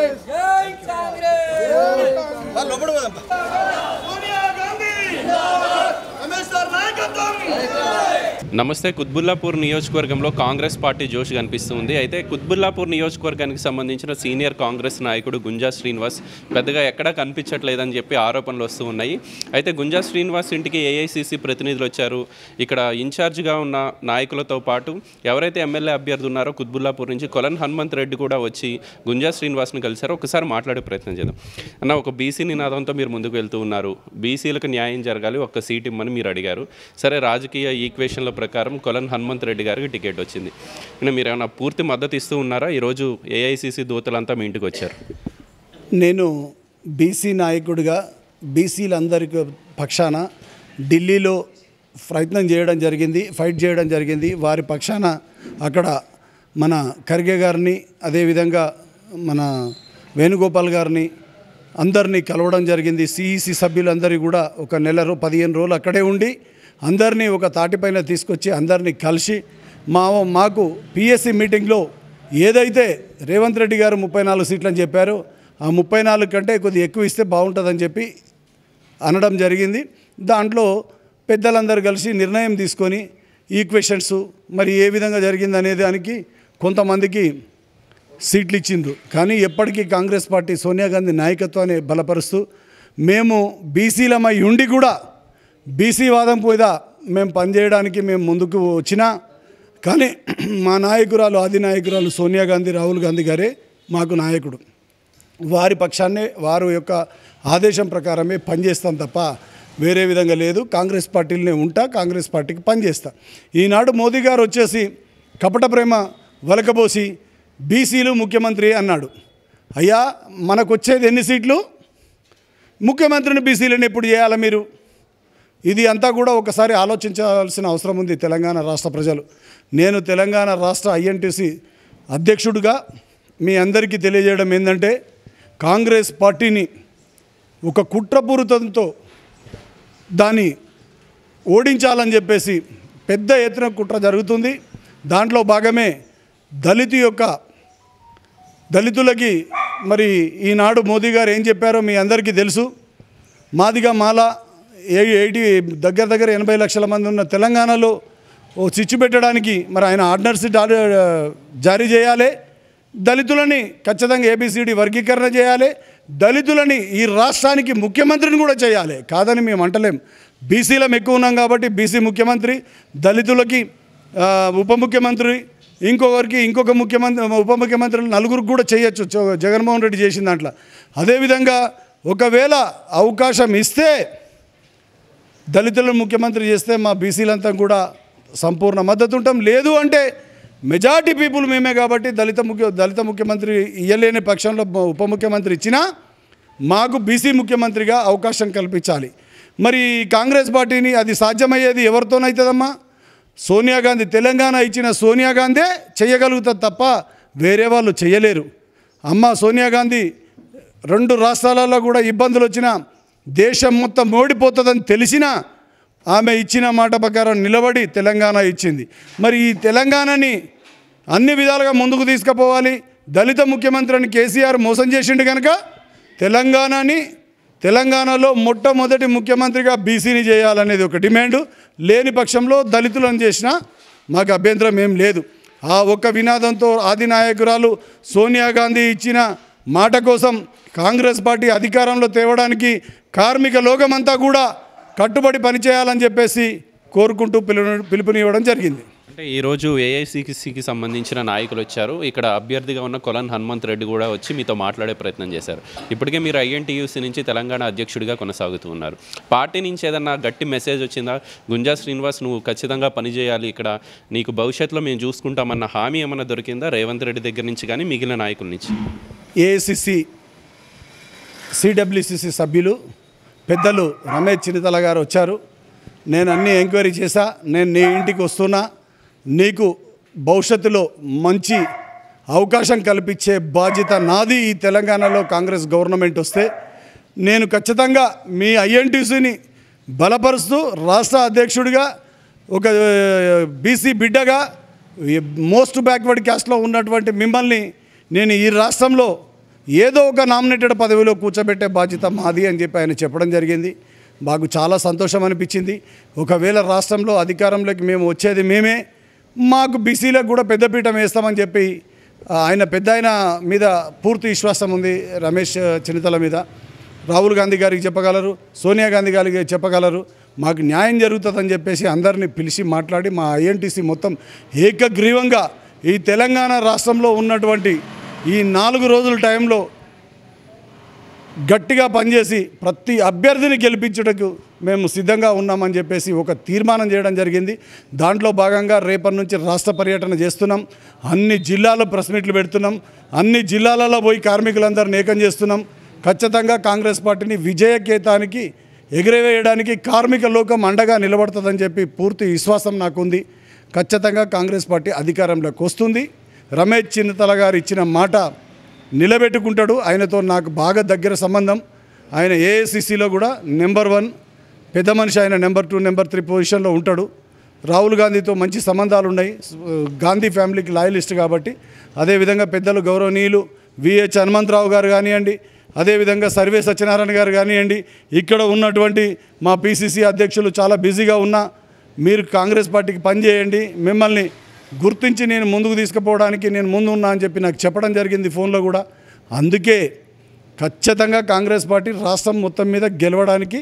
Yes. నమస్తే కుత్బుల్లాపూర్ నియోజకవర్గంలో Congress party జోష్ కనిపిస్తుంది అయితే కుత్బుల్లాపూర్ నియోజకవర్గానికి సంబంధించిన సీనియర్ కాంగ్రెస్ నాయకుడు గుంజా శ్రీనివాస్ పెద్దగా ఎక్కడా కనిపించట్లేదని చెప్పి ఆరోపణలు వస్తూ ఉన్నాయి అయితే గుంజా శ్రీనివాస్ ఇంటికి ఏఐసీసీ ప్రతినిధులు వచ్చారు ఇక్కడ ఇన్ఛార్జ్గా ఉన్న నాయకులతో పాటు ఎవరైతే ఎమ్మెల్యే అభ్యర్థి ఉన్నారో కుత్బుల్లాపూర్ నుంచి కొలన్ హనుమంత్ రెడ్డి కూడా వచ్చి గుంజా శ్రీనివాస్ని కలిశారు ఒకసారి మాట్లాడే ప్రయత్నం చేద్దాం అన్న ఒక బీసీ నినాదంతో మీరు ముందుకు వెళ్తూ ఉన్నారు బీసీలకు న్యాయం జరగాలి ఒక్క సీట్ ఇమ్మని మీరు అడిగారు సరే రాజకీయ ఈక్వేషన్లో ప్రకారం కొలన్ హనుమంత్ రెడ్డి గారికి టికెట్ వచ్చింది నేను మీరు ఏమైనా పూర్తి మద్దతు ఇస్తూ ఉన్నారా ఈరోజు ఏఐసిసి దూతలంతా మీ ఇంటికి వచ్చారు నేను బీసీ నాయకుడిగా బీసీలందరికి పక్షాన ఢిల్లీలో ప్రయత్నం చేయడం జరిగింది ఫైట్ చేయడం జరిగింది వారి పక్షాన అక్కడ మన ఖర్గే గారిని అదేవిధంగా మన వేణుగోపాల్ గారిని అందరినీ కలవడం జరిగింది సిఈసి e సభ్యులందరికీ కూడా ఒక నెల పదిహేను రోజులు అక్కడే ఉండి అందరినీ ఒక తాటిపైన తీసుకొచ్చి అందరినీ కలిసి మా మాకు పిఎస్సి మీటింగ్లో ఏదైతే రేవంత్ రెడ్డి గారు ముప్పై నాలుగు సీట్లని చెప్పారో ఆ ముప్పై నాలుగు కంటే కొద్దిగా ఎక్కువ ఇస్తే బాగుంటుందని చెప్పి అనడం జరిగింది దాంట్లో పెద్దలందరూ కలిసి నిర్ణయం తీసుకొని ఈక్వెషన్స్ మరి ఏ విధంగా జరిగింది అనే దానికి కొంతమందికి సీట్లు ఇచ్చిండ్రు కానీ ఎప్పటికీ కాంగ్రెస్ పార్టీ సోనియా గాంధీ నాయకత్వాన్ని బలపరుస్తూ మేము బీసీలమై ఉండి కూడా బీసీ వాదం మీద మేము పనిచేయడానికి మేము ముందుకు వచ్చినా కానీ మా నాయకురాలు ఆది నాయకురాలు సోనియా గాంధీ రాహుల్ గాంధీ గారే మాకు నాయకుడు వారి పక్షాన్నే వారు యొక్క ఆదేశం ప్రకారమే పనిచేస్తాం తప్ప వేరే విధంగా లేదు కాంగ్రెస్ పార్టీలనే ఉంటా కాంగ్రెస్ పార్టీకి పనిచేస్తా ఈనాడు మోదీ గారు వచ్చేసి కపట ప్రేమ వలకబోసి బీసీలు ముఖ్యమంత్రి అన్నాడు అయ్యా మనకు వచ్చేది ఎన్ని సీట్లు ముఖ్యమంత్రిని బీసీలను ఎప్పుడు చేయాలా మీరు ఇది అంతా కూడా ఒకసారి ఆలోచించాల్సిన అవసరం ఉంది తెలంగాణ రాష్ట్ర ప్రజలు నేను తెలంగాణ రాష్ట్ర ఐఎన్టీసీ అధ్యక్షుడిగా మీ అందరికీ తెలియజేయడం ఏంటంటే కాంగ్రెస్ పార్టీని ఒక కుట్రపూరితంతో దాన్ని ఓడించాలని చెప్పేసి పెద్ద ఎత్తున కుట్ర జరుగుతుంది దాంట్లో భాగమే దళితు యొక్క దళితులకి మరి ఈనాడు మోదీ గారు ఏం చెప్పారో మీ అందరికీ తెలుసు మాదిగా మాల ఎయిటీ దగ్గర దగ్గర ఎనభై లక్షల మంది ఉన్న తెలంగాణలో ఓ చిచ్చు పెట్టడానికి మరి ఆయన ఆర్డినెన్స్ జారీ చేయాలి దళితులని ఖచ్చితంగా ఏబిసిడి వర్గీకరణ చేయాలి దళితులని ఈ రాష్ట్రానికి ముఖ్యమంత్రిని కూడా చేయాలి కాదని మేము అంటలేం బీసీలం ఎక్కువ ఉన్నాం కాబట్టి బీసీ ముఖ్యమంత్రి దళితులకి ఉప ముఖ్యమంత్రి ఇంకొకరికి ఇంకొక ముఖ్యమంత్రి ఉప ముఖ్యమంత్రులు నలుగురికి కూడా చేయొచ్చు జగన్మోహన్ రెడ్డి చేసిన దాంట్లో అదేవిధంగా ఒకవేళ అవకాశం ఇస్తే దళితులను ముఖ్యమంత్రి చేస్తే మా బీసీలంతా కూడా సంపూర్ణ మద్దతు ఉంటాం లేదు అంటే మెజార్టీ పీపుల్ మేమే కాబట్టి దళిత ముఖ్య దళిత ముఖ్యమంత్రి ఇయ్యలేని పక్షంలో ఉప ముఖ్యమంత్రి ఇచ్చినా మాకు బీసీ ముఖ్యమంత్రిగా అవకాశం కల్పించాలి మరి కాంగ్రెస్ పార్టీని అది సాధ్యమయ్యేది ఎవరితోనైతుందమ్మా సోనియా గాంధీ తెలంగాణ ఇచ్చిన సోనియా గాంధీ చేయగలుగుతారు తప్ప వేరే వాళ్ళు చేయలేరు అమ్మ సోనియా గాంధీ రెండు రాష్ట్రాలలో కూడా ఇబ్బందులు వచ్చినా దేశం మొత్తం ఓడిపోతుందని తెలిసినా ఆమె ఇచ్చిన మాట ప్రకారం నిలబడి తెలంగాణ ఇచ్చింది మరి ఈ తెలంగాణని అన్ని విధాలుగా ముందుకు తీసుకుపోవాలి దళిత ముఖ్యమంత్రిని కేసీఆర్ మోసం చేసిండు కనుక తెలంగాణని తెలంగాణలో మొట్టమొదటి ముఖ్యమంత్రిగా బీసీని చేయాలనేది ఒక డిమాండ్ లేని పక్షంలో దళితులను చేసినా మాకు అభ్యంతరం ఏం లేదు ఆ ఒక్క వినాదంతో ఆది నాయకురాలు సోనియా గాంధీ ఇచ్చిన మాట కోసం కాంగ్రెస్ పార్టీ అధికారంలో తేవడానికి కార్మిక లోకమంతా కూడా కట్టుబడి పనిచేయాలని చెప్పేసి కోరుకుంటూ పిలుపు పిలుపునివ్వడం జరిగింది అంటే ఈరోజు ఏఐసీసీకి సంబంధించిన నాయకులు వచ్చారు ఇక్కడ అభ్యర్థిగా ఉన్న కొలన్ హనుమంత్ రెడ్డి కూడా వచ్చి మీతో మాట్లాడే ప్రయత్నం చేశారు ఇప్పటికే మీరు ఐఎన్టీయూసీ నుంచి తెలంగాణ అధ్యక్షుడిగా కొనసాగుతూ ఉన్నారు పార్టీ నుంచి ఏదన్నా గట్టి మెసేజ్ వచ్చిందా గుంజా శ్రీనివాస్ నువ్వు ఖచ్చితంగా పనిచేయాలి ఇక్కడ నీకు భవిష్యత్తులో మేము చూసుకుంటామన్న హామీ ఏమన్నా దొరికిందా రేవంత్ రెడ్డి దగ్గర నుంచి కానీ మిగిలిన నాయకుల నుంచి ఏఐసిసి సిడబ్ల్యూసిసి సభ్యులు పెద్దలు రమేష్ చినితల గారు వచ్చారు నేను అన్నీ ఎంక్వైరీ చేశా నేను నీ ఇంటికి వస్తున్నా నీకు భవిష్యత్తులో మంచి అవకాశం కల్పించే బాధ్యత నాది ఈ తెలంగాణలో కాంగ్రెస్ గవర్నమెంట్ వస్తే నేను ఖచ్చితంగా మీ ఐఎన్టీసీని బలపరుస్తూ రాష్ట్ర అధ్యక్షుడిగా ఒక బీసీ బిడ్డగా మోస్ట్ బ్యాక్వర్డ్ క్యాస్ట్లో ఉన్నటువంటి మిమ్మల్ని నేను ఈ రాష్ట్రంలో ఏదో ఒక నామినేటెడ్ పదవిలో కూర్చోబెట్టే బాధ్యత మాది అని చెప్పి ఆయన చెప్పడం జరిగింది మాకు చాలా సంతోషం అనిపించింది ఒకవేళ రాష్ట్రంలో అధికారంలోకి మేము వచ్చేది మేమే మాకు బీసీలకు కూడా పెద్దపీఠం వేస్తామని చెప్పి ఆయన పెద్ద ఆయన మీద పూర్తి విశ్వాసం ఉంది రమేష్ చిన్నతల మీద రాహుల్ గాంధీ గారికి చెప్పగలరు సోనియా గాంధీ గారికి చెప్పగలరు మాకు న్యాయం జరుగుతుందని చెప్పేసి అందరినీ పిలిచి మాట్లాడి మా ఐఎన్టీసీ మొత్తం ఏకగ్రీవంగా ఈ తెలంగాణ రాష్ట్రంలో ఉన్నటువంటి ఈ నాలుగు రోజుల టైంలో గట్టిగా పనిచేసి ప్రతి అభ్యర్థిని గెలిపించుటకు మేము సిద్ధంగా ఉన్నామని చెప్పేసి ఒక తీర్మానం చేయడం జరిగింది దాంట్లో భాగంగా రేపటి నుంచి రాష్ట్ర పర్యటన చేస్తున్నాం అన్ని జిల్లాలో ప్రెస్ మీట్లు పెడుతున్నాం అన్ని జిల్లాలలో పోయి కార్మికులందరూ నేకం చేస్తున్నాం ఖచ్చితంగా కాంగ్రెస్ పార్టీని విజయకేతానికి ఎగురవేయడానికి కార్మిక లోకం అండగా నిలబడుతుందని చెప్పి పూర్తి విశ్వాసం నాకుంది ఖచ్చితంగా కాంగ్రెస్ పార్టీ అధికారంలోకి వస్తుంది రమేష్ చిన్నతల గారు ఇచ్చిన మాట నిలబెట్టుకుంటాడు ఆయనతో నాకు బాగా దగ్గర సంబంధం ఆయన ఏఐసిసిలో కూడా నెంబర్ వన్ పెద్ద మనిషి ఆయన నెంబర్ టూ నెంబర్ త్రీ పొజిషన్లో ఉంటాడు రాహుల్ గాంధీతో మంచి సంబంధాలు ఉన్నాయి గాంధీ ఫ్యామిలీకి లాయలిస్ట్ కాబట్టి అదేవిధంగా పెద్దలు గౌరవనీయులు విహెచ్ హనుమంతరావు గారు కానివ్వండి అదేవిధంగా సర్వే సత్యనారాయణ గారు కానివ్వండి ఇక్కడ ఉన్నటువంటి మా పిసిసి అధ్యక్షులు చాలా బిజీగా ఉన్నా మీరు కాంగ్రెస్ పార్టీకి పనిచేయండి మిమ్మల్ని గుర్తించి నేను ముందుకు తీసుకుపోవడానికి నేను ముందు ఉన్నా అని చెప్పి నాకు చెప్పడం జరిగింది ఫోన్లో కూడా అందుకే ఖచ్చితంగా కాంగ్రెస్ పార్టీ రాష్ట్రం మొత్తం మీద గెలవడానికి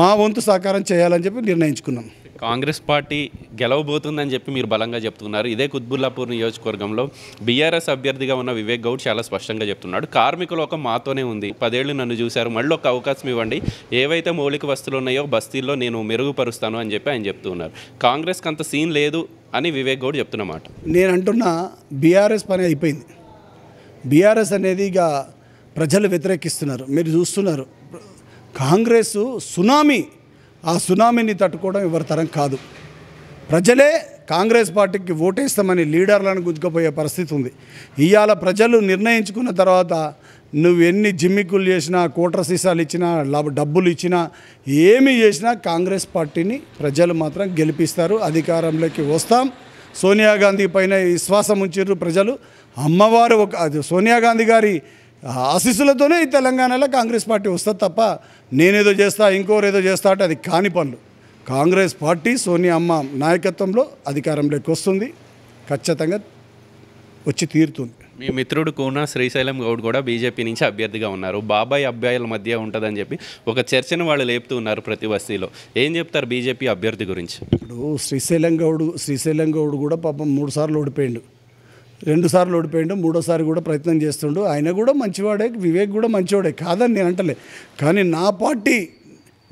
మా వంతు సహకారం చేయాలని చెప్పి నిర్ణయించుకున్నాం కాంగ్రెస్ పార్టీ గెలవబోతుందని చెప్పి మీరు బలంగా చెప్తున్నారు ఇదే కుత్బుల్లాపూర్ నియోజకవర్గంలో బీఆర్ఎస్ అభ్యర్థిగా ఉన్న వివేక్ గౌడ్ చాలా స్పష్టంగా చెప్తున్నాడు కార్మికులు ఒక మాతోనే ఉంది పదేళ్లు నన్ను చూశారు మళ్ళీ ఒక అవకాశం ఇవ్వండి ఏవైతే మౌలిక వస్తువులు ఉన్నాయో బస్తీల్లో నేను మెరుగుపరుస్తాను అని చెప్పి ఆయన చెప్తున్నారు కాంగ్రెస్కి అంత సీన్ లేదు అని వివేక్ గౌడ్ చెప్తున్నమాట నేను అంటున్నా బీఆర్ఎస్ పని అయిపోయింది బీఆర్ఎస్ అనేది ఇక ప్రజలు వ్యతిరేకిస్తున్నారు మీరు చూస్తున్నారు కాంగ్రెస్ సునామీ ఆ సునామీని తట్టుకోవడం ఎవరి తరం కాదు ప్రజలే కాంగ్రెస్ పార్టీకి ఓటేస్తామని లీడర్లను గుద్దుకుపోయే పరిస్థితి ఉంది ఇవాళ ప్రజలు నిర్ణయించుకున్న తర్వాత నువ్వు ఎన్ని జిమ్మిక్కులు చేసినా కోట్ర సీసాలు ఇచ్చినా డబ్బులు ఇచ్చినా ఏమి చేసినా కాంగ్రెస్ పార్టీని ప్రజలు మాత్రం గెలిపిస్తారు అధికారంలోకి వస్తాం సోనియా గాంధీ పైన విశ్వాసం ఉంచారు ప్రజలు అమ్మవారు ఒక సోనియా గాంధీ గారి ఆశీస్సులతోనే ఈ తెలంగాణలో కాంగ్రెస్ పార్టీ వస్తుంది తప్ప నేనేదో చేస్తా ఇంకోరేదో చేస్తా అంటే అది కాని పనులు కాంగ్రెస్ పార్టీ సోనియా అమ్మ నాయకత్వంలో అధికారంలోకి వస్తుంది ఖచ్చితంగా వచ్చి తీరుతుంది మీ మిత్రుడు కూన శ్రీశైలం గౌడ్ కూడా బీజేపీ నుంచి అభ్యర్థిగా ఉన్నారు బాబాయ్ అబ్బాయిల మధ్య ఉంటుందని చెప్పి ఒక చర్చను వాళ్ళు లేపుతూ ఉన్నారు ప్రతి వస్తీలో ఏం చెప్తారు బీజేపీ అభ్యర్థి గురించి ఇప్పుడు శ్రీశైలం గౌడ్ శ్రీశైలం గౌడ్ కూడా పాపం మూడు సార్లు ఓడిపోయిండు రెండుసార్లు ఓడిపోయిండు మూడోసారి కూడా ప్రయత్నం చేస్తుండు ఆయన కూడా మంచివాడే వివేక్ కూడా మంచివాడే కాదని నేను అంటలే కానీ నా పార్టీ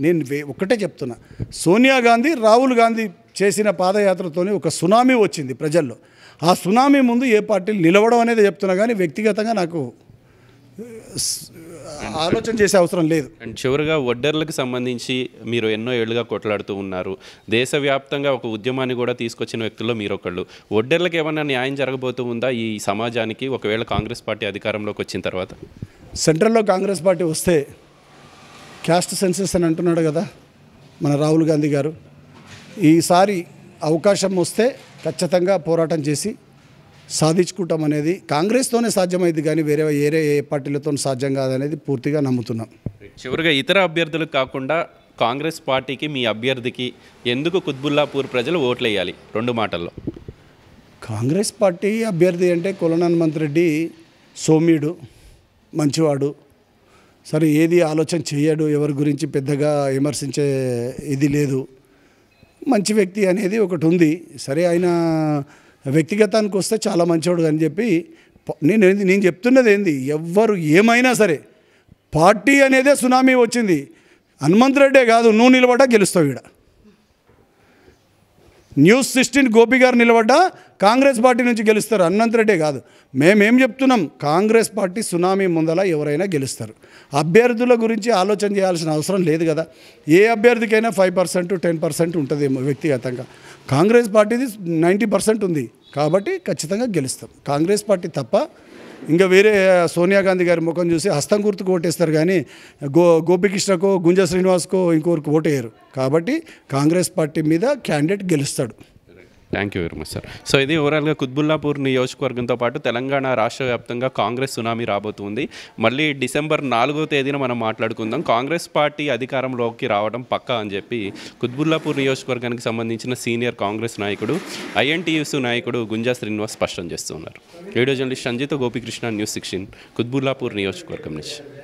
నేను ఒకటే చెప్తున్నా సోనియా గాంధీ రాహుల్ గాంధీ చేసిన పాదయాత్రతోనే ఒక సునామీ వచ్చింది ప్రజల్లో ఆ సునామీ ముందు ఏ పార్టీలు నిలవడం అనేది చెప్తున్నా కానీ వ్యక్తిగతంగా నాకు ఆలోచన చేసే అవసరం లేదు అండ్ చివరిగా వడ్డర్లకు సంబంధించి మీరు ఎన్నో ఏళ్ళుగా కొట్లాడుతూ ఉన్నారు దేశవ్యాప్తంగా ఒక ఉద్యమాన్ని కూడా తీసుకొచ్చిన వ్యక్తుల్లో మీరు ఒకళ్ళు వడ్డర్లకు ఏమైనా న్యాయం జరగబోతూ ఉందా ఈ సమాజానికి ఒకవేళ కాంగ్రెస్ పార్టీ అధికారంలోకి వచ్చిన తర్వాత సెంట్రల్లో కాంగ్రెస్ పార్టీ వస్తే క్యాస్ట్ సెన్సెస్ అని అంటున్నాడు కదా మన రాహుల్ గాంధీ గారు ఈసారి అవకాశం వస్తే ఖచ్చితంగా పోరాటం చేసి సాధించుకుంటాం అనేది కాంగ్రెస్తోనే సాధ్యమైంది కానీ వేరే వేరే ఏ పార్టీలతో సాధ్యం కాదనేది పూర్తిగా నమ్ముతున్నాం చివరిగా ఇతర అభ్యర్థులు కాకుండా కాంగ్రెస్ పార్టీకి మీ అభ్యర్థికి ఎందుకు కుత్బుల్లాపూర్ ప్రజలు ఓట్లేయాలి రెండు మాటల్లో కాంగ్రెస్ పార్టీ అభ్యర్థి అంటే కులన హనుమంతరెడ్డి సోమ్యుడు మంచివాడు సరే ఏది ఆలోచన చేయడు ఎవరి గురించి పెద్దగా విమర్శించే ఇది లేదు మంచి వ్యక్తి అనేది ఒకటి ఉంది సరే ఆయన వ్యక్తిగతానికి వస్తే చాలా మంచివాడు అని చెప్పి నేను నేను చెప్తున్నది ఏంది ఎవ్వరు ఏమైనా సరే పార్టీ అనేదే సునామీ వచ్చింది హనుమంత్ రెడ్డే కాదు నువ్వు నిలబడ్డా గెలుస్తావు ఇక్కడ న్యూస్ సిక్స్టీన్ గోపి గారు నిలబడ్డా కాంగ్రెస్ పార్టీ నుంచి గెలుస్తారు అన్నంత్ కాదు మేమేం చెప్తున్నాం కాంగ్రెస్ పార్టీ సునామీ ముందల ఎవరైనా గెలుస్తారు అభ్యర్థుల గురించి ఆలోచన చేయాల్సిన అవసరం లేదు కదా ఏ అభ్యర్థికైనా ఫైవ్ పర్సెంట్ టెన్ పర్సెంట్ ఉంటుంది వ్యక్తిగతంగా కాంగ్రెస్ పార్టీది నైంటీ పర్సెంట్ ఉంది కాబట్టి ఖచ్చితంగా గెలుస్తాం కాంగ్రెస్ పార్టీ తప్ప ఇంకా వేరే సోనియా గాంధీ గారి ముఖం చూసి హస్తం గుర్తుకు ఓటేస్తారు కానీ గో గోపికృష్ణకో గుంజ శ్రీనివాస్కో ఇంకోరికి ఓటేయరు కాబట్టి కాంగ్రెస్ పార్టీ మీద క్యాండిడేట్ గెలుస్తాడు thank you very much sir so ఇది ఓవరాల్గా కుత్బుల్లాపూర్ నియోజకవర్గంతో పాటు తెలంగాణ రాష్ట్ర వ్యాప్తంగా కాంగ్రెస్ సునామీ రాబోతుంది మళ్ళీ డిసెంబర్ నాలుగో తేదీన మనం మాట్లాడుకుందాం కాంగ్రెస్ పార్టీ అధికారంలోకి రావడం పక్కా అని చెప్పి కుత్బుల్లాపూర్ నియోజకవర్గానికి సంబంధించిన సీనియర్ కాంగ్రెస్ నాయకుడు ఐఎన్టీయూసీ నాయకుడు గుంజా శ్రీనివాస్ స్పష్టం చేస్తున్నారు video journalist Sanjitha Gopikrishna news sixteen Quthbullapur నియోజకవర్గం నుంచి